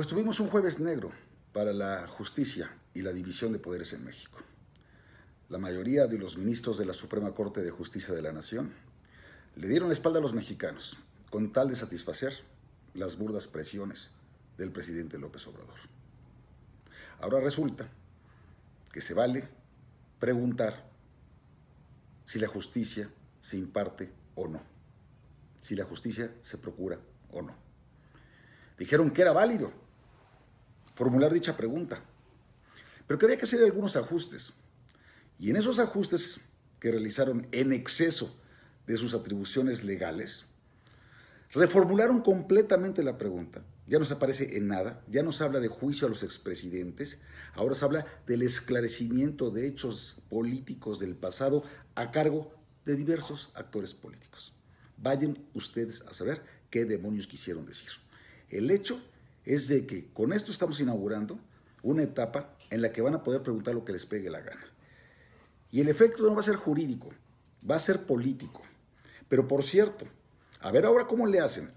Pues tuvimos un jueves negro para la justicia y la división de poderes en México. La mayoría de los ministros de la Suprema Corte de Justicia de la Nación le dieron la espalda a los mexicanos con tal de satisfacer las burdas presiones del presidente López Obrador. Ahora resulta que se vale preguntar si la justicia se imparte o no, si la justicia se procura o no. Dijeron que era válido formular dicha pregunta, pero que había que hacer algunos ajustes. Y en esos ajustes que realizaron en exceso de sus atribuciones legales, reformularon completamente la pregunta. Ya no se aparece en nada, ya no se habla de juicio a los expresidentes, ahora se habla del esclarecimiento de hechos políticos del pasado a cargo de diversos actores políticos. Vayan ustedes a saber qué demonios quisieron decir. El hecho es de que con esto estamos inaugurando una etapa en la que van a poder preguntar lo que les pegue la gana. Y el efecto no va a ser jurídico, va a ser político. Pero por cierto, a ver ahora cómo le hacen,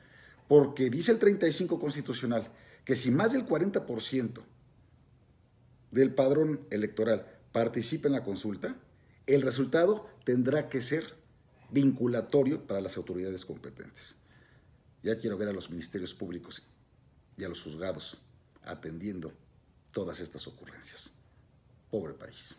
porque dice el 35 constitucional que si más del 40% del padrón electoral participa en la consulta, el resultado tendrá que ser vinculatorio para las autoridades competentes. Ya quiero ver a los ministerios públicos y a los juzgados atendiendo todas estas ocurrencias. Pobre país.